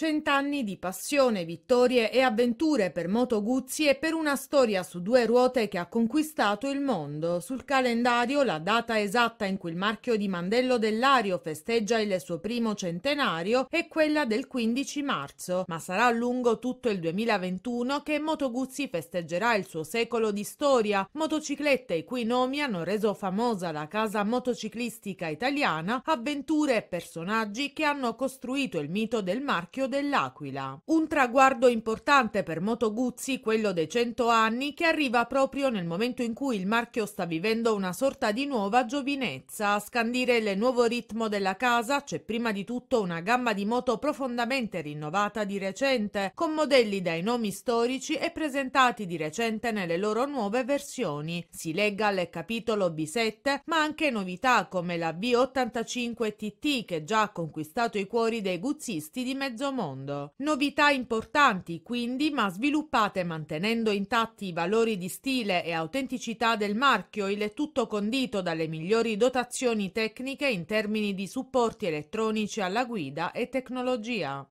Cent'anni di passione, vittorie e avventure per Moto Guzzi e per una storia su due ruote che ha conquistato il mondo. Sul calendario la data esatta in cui il marchio di Mandello dell'Ario festeggia il suo primo centenario è quella del 15 marzo, ma sarà lungo tutto il 2021 che Moto Guzzi festeggerà il suo secolo di storia, motociclette i cui nomi hanno reso famosa la casa motociclistica italiana, avventure e personaggi che hanno costruito il mito del marchio dell'Aquila. Un traguardo importante per Moto Guzzi, quello dei 100 anni, che arriva proprio nel momento in cui il marchio sta vivendo una sorta di nuova giovinezza. A scandire il nuovo ritmo della casa c'è prima di tutto una gamma di moto profondamente rinnovata di recente, con modelli dai nomi storici e presentati di recente nelle loro nuove versioni. Si legga al capitolo B7, ma anche novità come la B85 TT che già ha conquistato i cuori dei guzzisti di mezzo mondo mondo. Novità importanti quindi, ma sviluppate mantenendo intatti i valori di stile e autenticità del marchio, il tutto condito dalle migliori dotazioni tecniche in termini di supporti elettronici alla guida e tecnologia.